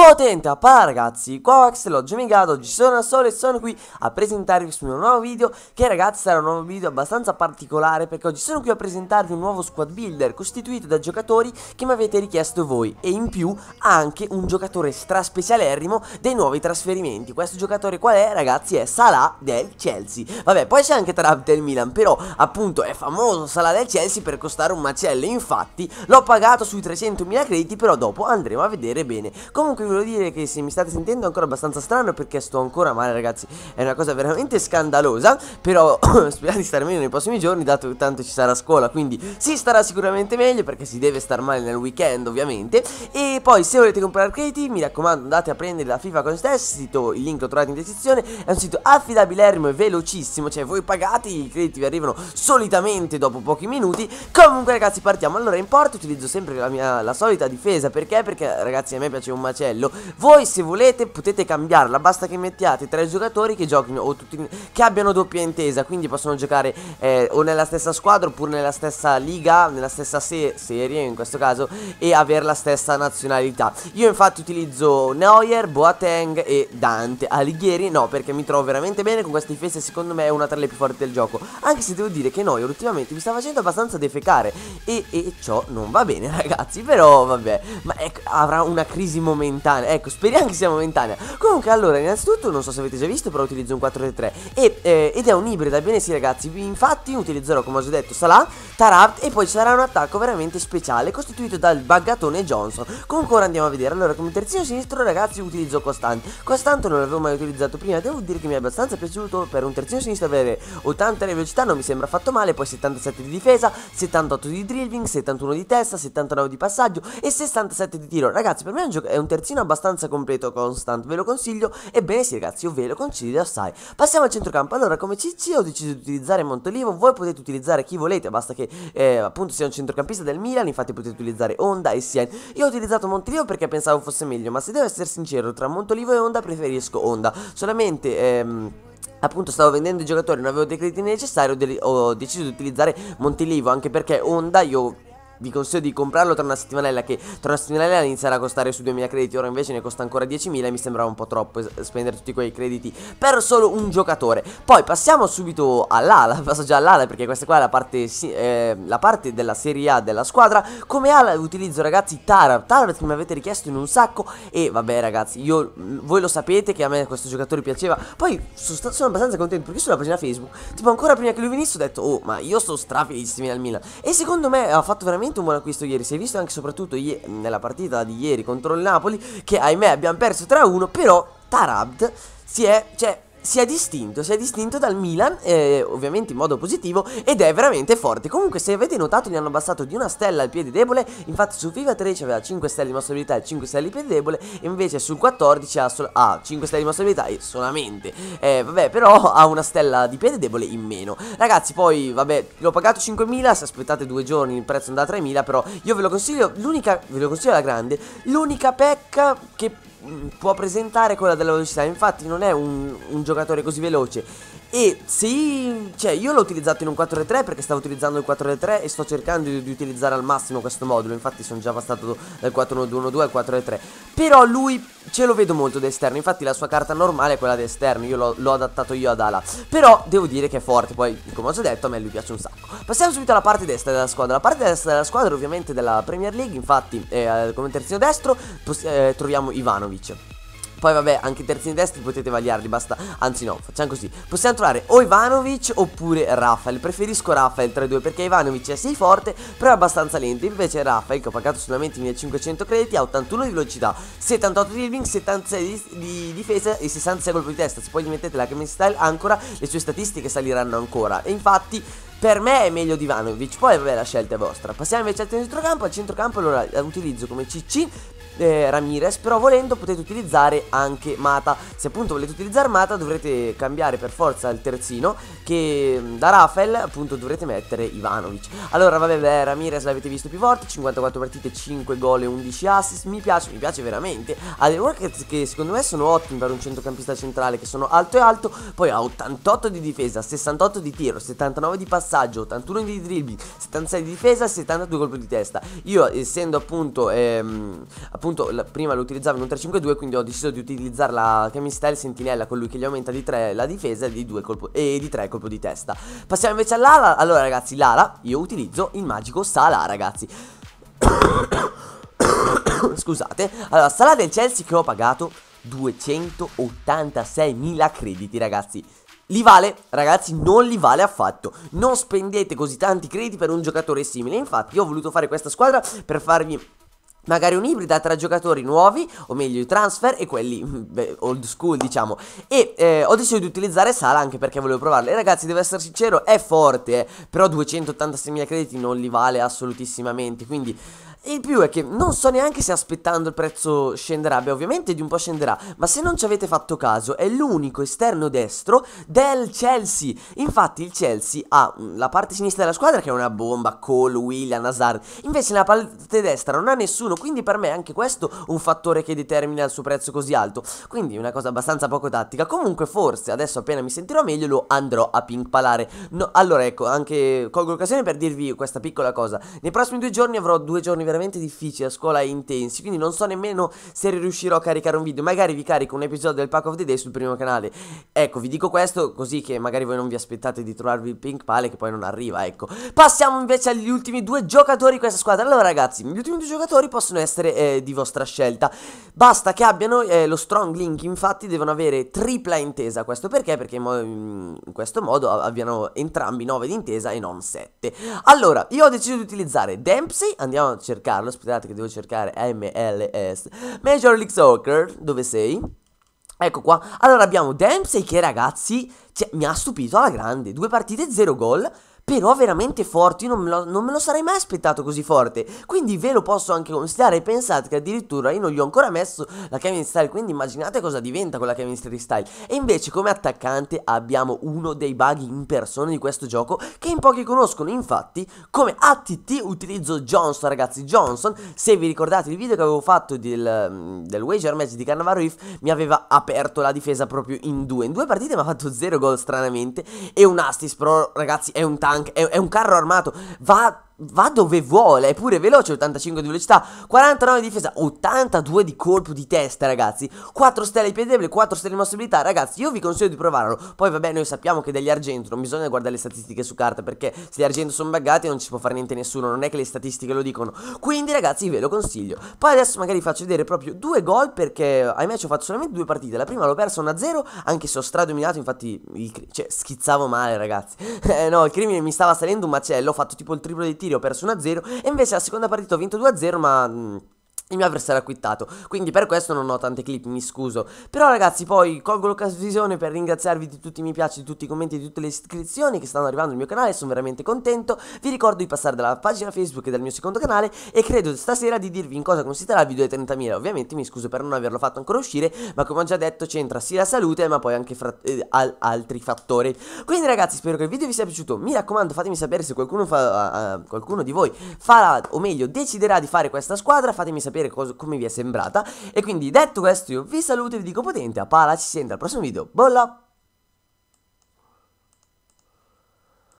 potente Appa ragazzi, qua Max l'ho gemicato, oggi sono al sole e sono qui a presentarvi su un nuovo video Che ragazzi sarà un nuovo video abbastanza particolare perché oggi sono qui a presentarvi un nuovo squad builder Costituito da giocatori che mi avete richiesto voi e in più anche un giocatore stra specialerrimo dei nuovi trasferimenti Questo giocatore qual è ragazzi? È Salah del Chelsea Vabbè poi c'è anche Trapp del Milan però appunto è famoso Salah del Chelsea per costare un macello Infatti l'ho pagato sui 300.000 crediti però dopo andremo a vedere bene Comunque volevo dire che se mi state sentendo è ancora abbastanza strano perché sto ancora male ragazzi È una cosa veramente scandalosa Però speriamo di stare meglio nei prossimi giorni dato che tanto ci sarà scuola Quindi si starà sicuramente meglio perché si deve star male nel weekend ovviamente E poi se volete comprare crediti mi raccomando andate a prendere la FIFA Contest sito, Il link lo trovate in descrizione È un sito affidabilerrimo e velocissimo Cioè voi pagate i crediti vi arrivano solitamente dopo pochi minuti Comunque ragazzi partiamo Allora in porta utilizzo sempre la mia la solita difesa Perché? Perché ragazzi a me piace un macello livello Voi se volete potete cambiarla Basta che mettiate tre giocatori che giochino o tutti, Che abbiano doppia intesa Quindi possono giocare eh, o nella stessa squadra Oppure nella stessa liga Nella stessa se serie in questo caso E avere la stessa nazionalità Io infatti utilizzo Neuer, Boateng e Dante Alighieri no perché mi trovo veramente bene con questa difesa Secondo me è una tra le più forti del gioco Anche se devo dire che Neuer ultimamente mi sta facendo abbastanza defecare e, e ciò non va bene ragazzi Però vabbè Ma è, ecco, avrà una crisi momentanea momentanea Ecco speriamo che sia momentanea Comunque allora innanzitutto non so se avete già visto Però utilizzo un 4-3-3 e, eh, Ed è un ibrida Bene sì ragazzi Infatti utilizzerò come ho già detto Salah Tarab E poi ci sarà un attacco veramente speciale Costituito dal baggatone Johnson Comunque ora andiamo a vedere Allora come terzino sinistro ragazzi utilizzo Costante Costante non l'avevo mai utilizzato prima Devo dire che mi è abbastanza piaciuto Per un terzino sinistro avere 80 di velocità Non mi sembra fatto male Poi 77 di difesa 78 di dribbling 71 di testa 79 di passaggio E 67 di tiro Ragazzi per me è un, è un terzino terzino abbastanza completo Constant, ve lo consiglio, ebbene sì ragazzi, io ve lo consiglio assai. Passiamo al centrocampo, allora come CC ho deciso di utilizzare Montolivo, voi potete utilizzare chi volete, basta che eh, appunto sia un centrocampista del Milan, infatti potete utilizzare Honda e Sien. Io ho utilizzato Montolivo perché pensavo fosse meglio, ma se devo essere sincero, tra Montolivo e Honda preferisco Honda, solamente... Ehm, appunto stavo vendendo i giocatori, non avevo dei crediti necessari, ho, deciso di utilizzare Montilivo anche perché Honda io vi consiglio di comprarlo tra una settimanella che tra una settimanella inizierà a costare su 2000 crediti ora invece ne costa ancora 10.000 e mi sembrava un po' troppo spendere tutti quei crediti per solo un giocatore poi passiamo subito all'ala passo già all'ala perché questa qua è la parte, eh, la parte della serie A della squadra come ala utilizzo ragazzi Tarab Tarab che mi avete richiesto in un sacco e vabbè ragazzi io, voi lo sapete che a me questo giocatore piaceva poi sono, sono abbastanza contento perché sulla pagina Facebook tipo ancora prima che lui venisse ho detto oh ma io sto strafelicissimi al Milan e secondo me ha fatto veramente veramente un buon acquisto ieri. Si è visto anche soprattutto nella partita di ieri contro il Napoli, che ahimè abbiamo perso 3-1, però Tarabd si è, cioè, si è distinto, si è distinto dal Milan, eh, ovviamente in modo positivo, ed è veramente forte. Comunque, se avete notato, gli hanno abbassato di una stella il piede debole. Infatti, su FIFA 13 aveva 5 stelle di mostrabilità e 5 stelle di piede debole, e invece sul 14 ha, so ah, 5 stelle di mostrabilità e solamente. Eh, vabbè, però ha una stella di piede debole in meno. Ragazzi, poi, vabbè, l'ho pagato 5.000. Se aspettate due giorni, il prezzo andrà a 3.000. Però io ve lo consiglio, l'unica, ve lo consiglio alla grande. L'unica pecca che mm, può presentare è quella della velocità. Infatti, non è un, un giocatore giocatore così veloce e se cioè io l'ho utilizzato in un 4-3 perché stavo utilizzando il 4-3 e sto cercando di, di, utilizzare al massimo questo modulo infatti sono già passato dal 4-1-2-1-2 al 4-3 però lui ce lo vedo molto da esterno infatti la sua carta normale è quella da esterno io l'ho adattato io ad ala però devo dire che è forte poi come ho già detto a me lui piace un sacco passiamo subito alla parte destra della squadra la parte destra della squadra ovviamente della Premier League infatti eh, come terzino destro eh, troviamo Ivanovic poi vabbè anche i terzini destri potete vagliarli Basta Anzi no facciamo così Possiamo trovare o Ivanovic oppure Rafael Preferisco Rafael tra i due perché Ivanovic è 6 forte Però è abbastanza lento Invece Rafael che ho pagato solamente 1500 crediti Ha 81 di velocità 78 di dribbling 76 di, di difesa e 66 colpi di testa Se poi gli mettete la Game Style ancora Le sue statistiche saliranno ancora E infatti per me è meglio di Ivanovic, poi vabbè la scelta è vostra. Passiamo invece al centrocampo, al centrocampo allora utilizzo come CC eh, Ramirez Però volendo potete utilizzare anche Mata Se appunto volete utilizzare Mata dovrete cambiare per forza il terzino Che mm, da Rafael appunto dovrete mettere Ivanovic Allora vabbè beh, Ramirez l'avete visto più volte 54 partite, 5 gol e 11 assist Mi piace, mi piace veramente Ha dei workouts che secondo me sono ottimi per un centrocampista centrale Che sono alto e alto Poi ha 88 di difesa, 68 di tiro, 79 di passaggio, 81 di dribbling 76 di difesa, 72 colpi di testa Io essendo appunto, ehm, appunto appunto la, prima lo utilizzavo in un 3-5-2 quindi ho deciso di utilizzare la Camistyle Sentinella colui che gli aumenta di 3 la difesa e di, 2 colpo, e di 3 colpo di testa Passiamo invece all'ala, allora ragazzi l'ala io utilizzo il magico Sala ragazzi Scusate, allora Sala del Chelsea che ho pagato 286.000 crediti ragazzi li vale? Ragazzi, non li vale affatto. Non spendete così tanti crediti per un giocatore simile. Infatti, io ho voluto fare questa squadra per farvi magari un'ibrida tra giocatori nuovi, o meglio i transfer e quelli beh, old school diciamo E eh, ho deciso di utilizzare Sala anche perché volevo provarlo E ragazzi devo essere sincero è forte, eh, però 286.000 crediti non li vale assolutissimamente Quindi il più è che non so neanche se aspettando il prezzo scenderà, beh ovviamente di un po' scenderà, ma se non ci avete fatto caso è l'unico esterno destro del Chelsea. Infatti il Chelsea ha mm, la parte sinistra della squadra che è una bomba, Cole, William, Hazard, invece la parte destra non ha nessuno, quindi per me è anche questo un fattore che determina il suo prezzo così alto, quindi una cosa abbastanza poco tattica, comunque forse adesso appena mi sentirò meglio lo andrò a pingpalare no, allora ecco, anche colgo l'occasione per dirvi questa piccola cosa, nei prossimi due giorni avrò due giorni veramente difficili a scuola e intensi, quindi non so nemmeno se riuscirò a caricare un video, magari vi carico un episodio del Pack of the Day sul primo canale, ecco vi dico questo così che magari voi non vi aspettate di trovarvi il pingpale che poi non arriva, ecco, passiamo invece agli ultimi due giocatori di questa squadra, allora ragazzi, gli ultimi due giocatori possono possono essere eh, di vostra scelta. Basta che abbiano eh, lo strong link, infatti devono avere tripla intesa. Questo perché? Perché in, mo in questo modo abbiano entrambi 9 di intesa e non 7. Allora, io ho deciso di utilizzare Dempsey, andiamo a cercarlo, aspettate che devo cercare MLS, Major League Soccer, dove sei? Ecco qua, allora abbiamo Dempsey che ragazzi cioè, mi ha stupito alla grande, due partite, zero gol, però veramente forte, io non me, lo, non me, lo, sarei mai aspettato così forte, quindi ve lo posso anche considerare, pensate che addirittura io non gli ho ancora messo la Kevin Style, quindi immaginate cosa diventa con la Kevin Style, e invece come attaccante abbiamo uno dei bug in persona di questo gioco che in pochi conoscono, infatti come ATT utilizzo Johnson ragazzi, Johnson, se vi ricordate il video che avevo fatto del, del wager match di Cannavaro If, mi aveva aperto la difesa proprio in due, in due partite mi ha fatto 0 gol stranamente, e un Astis però ragazzi è un tank anche, è, è un carro armato, va va dove vuole, è pure veloce, 85 di velocità, 49 di difesa, 82 di colpo di testa ragazzi, 4 stelle di debole, 4 stelle di mossibilità ragazzi, io vi consiglio di provarlo, poi vabbè noi sappiamo che degli argento non bisogna guardare le statistiche su carta perché se gli argento sono buggati non ci può fare niente nessuno, non è che le statistiche lo dicono, quindi ragazzi ve lo consiglio, poi adesso magari faccio vedere proprio due gol perché ahimè ci ho fatto solamente due partite, la prima l'ho persa 1-0 anche se ho stradominato, infatti cioè, schizzavo male ragazzi, eh, no il crimine mi stava salendo un macello, ho fatto tipo il triplo di tiri ho perso 1-0 e invece la seconda partita ho vinto 2-0 ma... Mm, il mio avversario ha quittato, quindi per questo non ho tante clip, mi scuso. Però ragazzi, poi colgo l'occasione per ringraziarvi di tutti i mi piace, di tutti i commenti, di tutte le iscrizioni che stanno arrivando al mio canale, sono veramente contento. Vi ricordo di passare dalla pagina Facebook e dal mio secondo canale e credo stasera di dirvi in cosa consisterà il video dei 30.000. Ovviamente mi scuso per non averlo fatto ancora uscire, ma come ho già detto c'entra sia la salute ma poi anche eh, al altri fattori. Quindi ragazzi, spero che il video vi sia piaciuto. Mi raccomando, fatemi sapere se qualcuno, fa, uh, qualcuno di voi farà o meglio deciderà di fare questa squadra, fatemi sapere sapere cosa, come vi è sembrata. E quindi detto questo io vi saluto e vi dico potente a pala, ci si sentiamo al prossimo video, bolla!